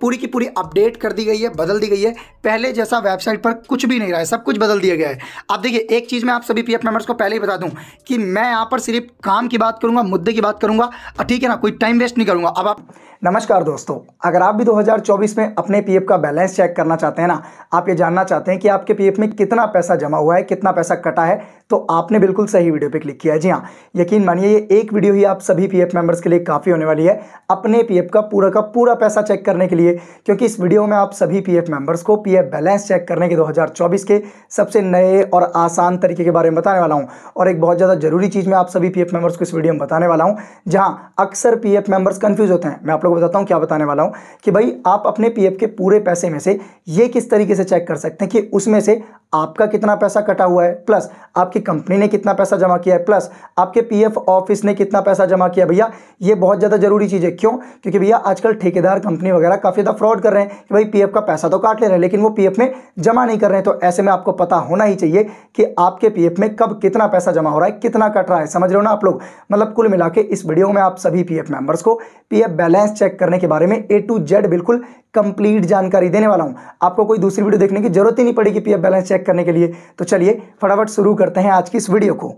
पूरी की पूरी अपडेट कर दी गई है बदल दी गई है पहले जैसा वेबसाइट पर कुछ भी नहीं रहा है सब कुछ बदल दिया गया है अब देखिए एक चीज़ मैं आप सभी पी मेंबर्स को पहले ही बता दूं कि मैं यहाँ पर सिर्फ काम की बात करूँगा मुद्दे की बात करूँगा ठीक है ना कोई टाइम वेस्ट नहीं करूँगा अब आप नमस्कार दोस्तों अगर आप भी 2024 में अपने पीएफ का बैलेंस चेक करना चाहते हैं ना आप ये जानना चाहते हैं कि आपके पीएफ में कितना पैसा जमा हुआ है कितना पैसा कटा है तो आपने बिल्कुल सही वीडियो पे क्लिक किया है जी हाँ यकीन मानिए ये एक वीडियो ही आप सभी पीएफ मेंबर्स के लिए काफ़ी होने वाली है अपने पीएफ का पूरा का पूरा पैसा चेक करने के लिए लिए क्योंकि इस वीडियो में आप सभी पीएफ मेंबर्स को पीएफ बैलेंस चेक करने के 2024 के सबसे नए और आसान तरीके के बारे में बताने वाला हूं और एक बहुत ज़्यादा जरूरी चीज़ मैं आप सभी पीएफ मेंबर्स को इस वीडियो में बताने वाला हूं जहां अक्सर पी मेंबर्स कंफ्यूज होते हैं मैं आप लोग को बताता हूँ क्या बताने वाला हूँ कि भाई आप अपने पी के पूरे पैसे में से ये किस तरीके से चेक कर सकते हैं कि उसमें से आपका कितना पैसा कटा हुआ है प्लस आपकी कंपनी ने कितना पैसा जमा किया है प्लस आपके पीएफ ऑफिस ने कितना पैसा जमा किया भैया ये बहुत ज़्यादा जरूरी चीज़ है क्यों क्योंकि भैया आजकल ठेकेदार कंपनी वगैरह काफ़ी ज़्यादा फ्रॉड कर रहे हैं कि भाई पीएफ का पैसा तो काट ले रहे हैं लेकिन वो पीएफ में जमा नहीं कर रहे हैं तो ऐसे में आपको पता होना ही चाहिए कि आपके पी में कब कितना पैसा जमा हो रहा है कितना कट रहा है समझ रहे हो ना आप लोग मतलब कुल मिला इस वीडियो में आप सभी पी मेंबर्स को पी बैलेंस चेक करने के बारे में ए टू जेड बिल्कुल कंप्लीट जानकारी देने वाला हूं आपको कोई दूसरी वीडियो देखने की जरूरत ही नहीं पड़ेगी पी बैलेंस चेक करने के लिए तो चलिए फटाफट शुरू करते हैं आज की इस वीडियो को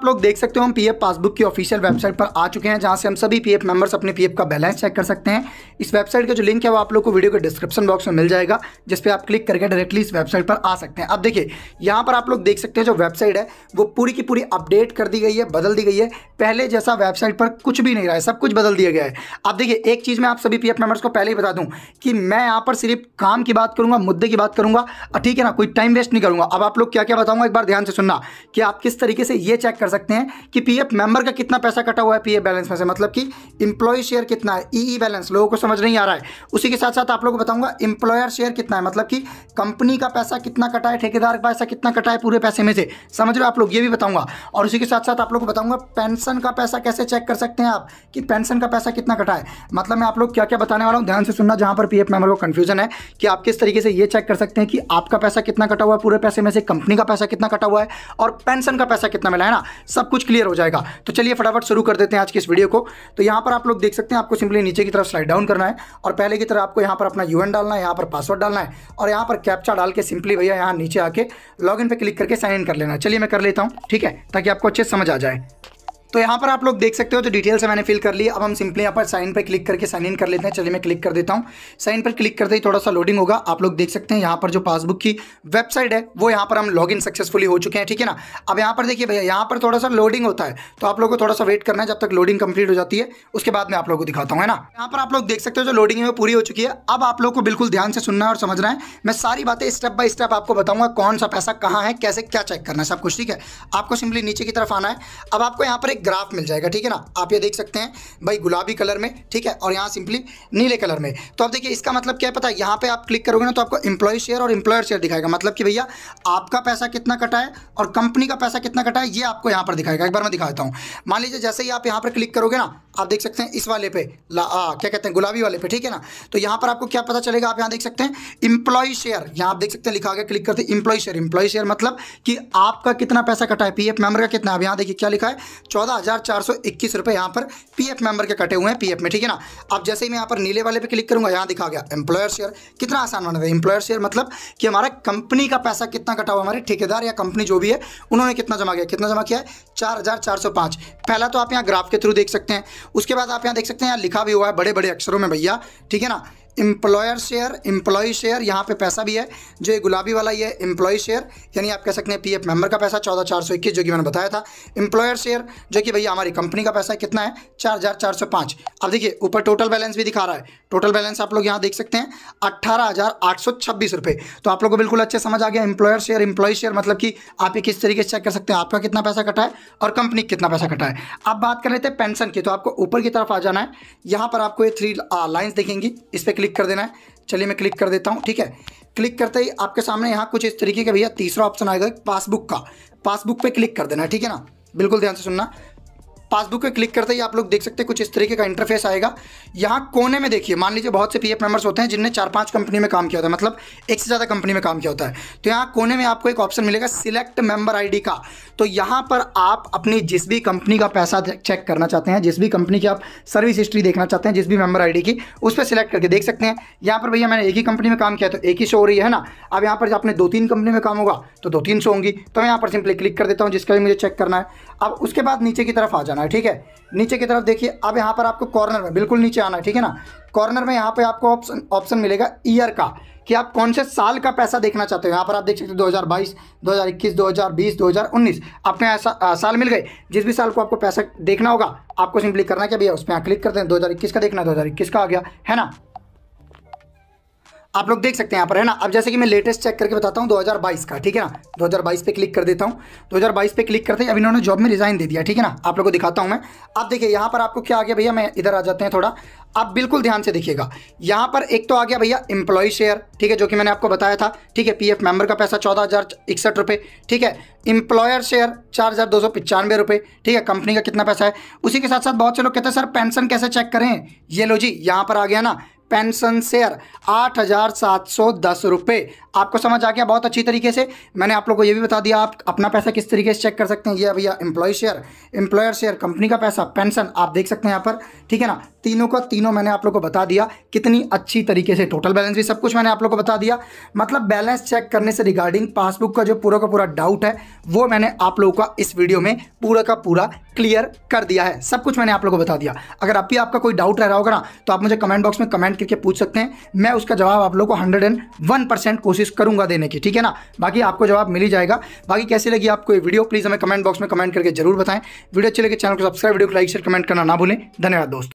आप लोग देख सकते हो हम पीएफ पासबुक की ऑफिशियल वेबसाइट पर आ चुके हैं जहां से हम सभी पीएफ मेंबर्स अपने पीएफ का बैलेंस चेक कर सकते हैं इस वेबसाइट का जो लिंक है वो आप लोग को वीडियो के डिस्क्रिप्शन बॉक्स में मिल जाएगा जिस पर आप क्लिक करके डायरेक्टली इस वेबसाइट पर आ सकते हैं अब देखिए यहाँ पर आप लोग देख सकते हैं जो वेबसाइट है वो पूरी की पूरी अपडेट कर दी गई है बदल दी गई है पहले जैसा वेबसाइट पर कुछ भी नहीं रहा है सब कुछ बदल दिया गया है अब देखिए एक चीज़ मैं आप सभी पी मेंबर्स को पहले ही बता दूँ कि मैं यहाँ पर सिर्फ काम की बात करूँगा मुद्दे की बात करूंगा ठीक है ना कोई टाइम वेस्ट नहीं करूंगा अब आप लोग क्या क्या बताऊंगा एक बार ध्यान से सुनना कि आप किस तरीके से ये चेक कर सकते हैं कि पीएफ मेंबर का कितना पैसा कटा हुआ है पीएफ बैलेंस में से मतलब कि इंप्लॉय शेयर कितना है ई e बैलेंस e लोगों को समझ नहीं आ रहा है उसी के साथ साथ आप लोग को बताऊंगा इंप्लॉयर शेयर कितना है मतलब कि कंपनी का पैसा कितना कटा है ठेकेदार का पैसा कितना कटा है पूरे पैसे में से समझ रहे हो आप लोग ये भी बताऊंगा और उसी के साथ साथ आप लोग को बताऊंगा पेंशन का पैसा कैसे चेक कर सकते हैं आप कि पेंशन का पैसा कितना कटा है मतलब मैं आप लोग क्या क्या बताने वाला हूँ ध्यान से सुनना जहाँ पर पी मेंबर को कन्फ्यूजन है कि आप किस तरीके से ये चेक कर सकते हैं कि आपका पैसा कितना कटा हुआ है पूरे पैसे में से कंपनी का पैसा कितना कटा हुआ है और पेंशन का पैसा कितना मिला है ना सब कुछ क्लियर हो जाएगा तो चलिए फटाफट शुरू कर देते हैं आज की इस वीडियो को तो यहाँ पर आप लोग देख सकते हैं आपको सिंपली नीचे की तरफ स्लाइड डाउन करना है और पहले की तरह आपको यहाँ पर अपना यू डालना है यहाँ पर पासवर्ड डालना है और यहाँ पर कैप्चा डाल के सिंपली भैया यहाँ नीचे आके लॉग पर क्लिक करके साइन इन कर लेना चलिए मैं कर लेता हूँ ठीक है ताकि आपको अच्छे समझ आ जाए तो यहाँ पर आप लोग देख सकते हो तो डिटेल्स मैंने फिल कर ली अब हम सिंपली यहाँ पर साइन पर क्लिक करके साइन इन कर लेते हैं चलिए मैं क्लिक कर देता हूँ साइन पर क्लिक करते ही थोड़ा सा लोडिंग होगा आप लोग देख सकते हैं यहाँ पर जो पासबुक की वेबसाइट है वो यहाँ पर हम लॉग सक्सेसफुली हो चुके हैं ठीक है ना अब यहाँ पर देखिए भैया यहाँ पर थोड़ा सा लोडिंग होता है तो आप लोग को थोड़ा सा वेट करना है जब तक लोडिंग कंप्लीट हो जाती है उसके बाद मैं आप लोग को दिखाता हूँ है ना यहाँ पर आप लोग देख सकते हो जो लोडिंग है वो पूरी हो चुकी है अब आप लोग को बिल्कुल ध्यान से सुनना है और समझना है मैं सारी बातें स्टेप बाय स्टेप आपको बताऊंगा कौन सा पैसा कहाँ है कैसे क्या चेक करना है सब कुछ ठीक है आपको सिंपली नीचे की तरफ आना है अब आपको यहाँ पर एक एक ग्राफ मिल जाएगा ठीक है ना आप ये देख सकते हैं भाई गुलाबी कलर में ठीक है और यहाँ सिंपली नीले कलर में तो आप देखिए इसका मतलब क्या पता है यहाँ पे आप क्लिक करोगे ना तो आपको एम्प्लॉय शेयर और एम्प्लॉयर शेयर दिखाएगा मतलब कि भैया आपका पैसा कितना कटा है और कंपनी का पैसा कितना कटा है ये आपको यहाँ पर दिखाएगा एक बार मैं दिखाता हूँ मान लीजिए जैसे ही आप यहाँ पर क्लिक करोगे ना आप देख सकते हैं इस वाले पे आ, क्या कहते हैं गुलाबी वाले पे ठीक है ना तो यहाँ पर आपको क्या पता चलेगा आप यहाँ देख सकते हैं इम्प्लॉय शेयर यहाँ आप देख सकते हैं लिखा गया क्लिक करते हैं शेयर इम्प्लॉय शेयर मतलब कि आपका कितना पैसा कटा है पीएफ मेंबर का कितना है यहाँ देखिए क्या लिखा है चौदह चौदह हज़ार चार सौ इक्कीस रुपए यहाँ पर पीएफ मेंबर के कटे हुए हैं पीएफ में ठीक है ना अब जैसे ही मैं यहाँ पर नीले वाले पे क्लिक करूंगा यहाँ दिखा गया एम्प्लॉयर शेयर कितना आसान बना था एम्प्लॉयर शेयर मतलब कि हमारा कंपनी का पैसा कितना कटा हुआ हमारे ठेकेदार या कंपनी जो भी है उन्होंने कितना जमा किया कितना जमा किया है चार पहला तो आप यहाँ ग्राफ के थ्रू देख सकते हैं उसके बाद आप यहाँ देख सकते हैं यहाँ लिखा भी हुआ है बड़े बड़े अक्षरों में भैया ठीक है ना एम्प्लॉयर शेयर एम्प्लॉय शेयर यहाँ पे पैसा भी है जो ये गुलाबी वाला ये एम्प्लॉय शेयर यानी आप कह सकते हैं पीएफ मेंबर का पैसा चौदह चार सौ इक्कीस जो कि मैंने बताया था एम्प्लॉयर शेयर जो कि भैया हमारी कंपनी का पैसा है कितना है चार हज़ार चार सौ पाँच अब देखिए ऊपर टोटल बैलेंस भी दिखा रहा है टोटल बैलेंस आप लोग यहाँ देख सकते हैं अट्ठारह हज़ार आठ सौ छब्बीस रुपये तो आप लोग को बिल्कुल अच्छे समझ आ गया एम्प्लॉयर शेयर एम्प्लॉय शेयर मतलब कि आप ये किस तरीके से चेक कर सकते हैं आपका कितना पैसा कटा है और कंपनी कितना पैसा कटा है अब बात कर लेते हैं पेंशन की तो आपको ऊपर की तरफ आ जाना है यहाँ पर आपको ये थ्री लाइन्स देखेंगी इस पर क्लिक क्लिक कर देना है चलिए मैं क्लिक कर देता हूँ ठीक है क्लिक करते ही आपके सामने यहाँ कुछ इस तरीके का भैया तीसरा ऑप्शन आएगा पासबुक का पासबुक पे क्लिक कर देना ठीक है ना बिल्कुल ध्यान से सुनना पासबुक पे क्लिक करते ही आप लोग देख सकते हैं कुछ इस तरीके का इंटरफेस आएगा यहाँ कोने में देखिए मान लीजिए बहुत से पी मेंबर्स होते हैं जिनने चार पाँच कंपनी में काम किया होता है मतलब एक से ज़्यादा कंपनी में काम किया होता है तो यहाँ कोने में आपको एक ऑप्शन मिलेगा सिलेक्ट मेंबर आई का तो यहाँ पर आप अपनी जिस भी कंपनी का पैसा चेक करना चाहते हैं जिस भी कंपनी की आप सर्विस हिस्ट्री देखना चाहते हैं जिस भी मेंबर आई की उस पर सिलेक्ट करके देख सकते हैं यहाँ पर भैया मैंने एक ही कंपनी में काम किया तो एक ही शो हो रही है ना अब यहाँ पर आपने दो तीन कंपनी में काम होगा तो दो तीन शो होंगी तो मैं यहाँ पर सिंपली क्लिक कर देता हूँ जिसका भी मुझे चेक करना है अब उसके बाद नीचे की तरफ आ जाना आना है ठीक है नीचे की तरफ देखिए अब यहाँ पर आपको कॉर्नर में बिल्कुल नीचे आना है ठीक है ना कॉर्नर में यहाँ पे आपको ऑप्शन ऑप्शन मिलेगा ईयर का कि आप कौन से साल का पैसा देखना चाहते हो यहाँ पर आप देख सकते हो 2022, 2021, 2020, 2019 आपको यहाँ सा, साल मिल गए जिस भी साल को आपको पैसा देखना होगा आपको सिंपली करना क्या भैया उस पर यहाँ क्लिक करते हैं 2021 का देखना दो का आ गया है ना आप लोग देख सकते हैं यहाँ पर है ना अब जैसे कि मैं लेटेस्ट चेक करके बताता हूँ 2022 का ठीक है ना 2022 पे क्लिक कर देता हूँ 2022 पे क्लिक करते हैं अब इन्होंने जॉब में रिजाइन दे दिया ठीक है ना आप लोगों को दिखाता हूँ मैं अब देखिए यहाँ पर आपको क्या आ गया भैया मैं इधर आ जाते हैं थोड़ा आप बिल्कुल ध्यान से देखिएगा यहाँ पर एक तो आ गया भैया एम्प्लॉय शेयर ठीक है जो कि मैंने आपको बताया था ठीक है पी मेंबर का पैसा चौदह हज़ार इकसठ ठीक है इंप्लॉयर शेयर चार हज़ार दो सौ ठीक है कंपनी का कितना पैसा है उसी के साथ साथ बहुत से लोग कहते हैं सर पेंशन कैसे चेक करें ये लो जी यहाँ पर आ गया ना पेंशन शेयर आठ हज़ार सात सौ दस रुपये आपको समझ आ गया बहुत अच्छी तरीके से मैंने आप लोग को ये भी बता दिया आप अपना पैसा किस तरीके से चेक कर सकते हैं ये भैया employee share employer share company का पैसा पेंशन आप देख सकते हैं यहाँ पर ठीक है ना तीनों का तीनों मैंने आप लोग को बता दिया कितनी अच्छी तरीके से टोटल बैलेंस भी सब कुछ मैंने आप लोग को बता दिया मतलब बैलेंस चेक करने से रिगार्डिंग पासबुक का जो पूरा का पूरा डाउट है वो मैंने आप लोगों का इस वीडियो में पूरा का पूरा क्लियर कर दिया है सब कुछ मैंने आप लोग को बता दिया अगर अब भी आपका कोई डाउट रह रहा होगा ना तो आप मुझे कमेंट बॉक्स में कमेंट करके पूछ सकते हैं मैं उसका जवाब आप लोग को हंड्रेड एंड वन परसेंट कोशिश करूंगा देने की ठीक है ना बाकी आपको जवाब मिल ही जाएगा बाकी कैसे लगी आपको ये वीडियो प्लीज़ हमें कमेंट बॉक्स में कमेंट करके जरूर बताएं वीडियो अच्छे लगे चैनल को सब्सक्राइब वीडियो को लाइक शेयर कमेंट करना ना भूलें धन्यवाद दोस्तों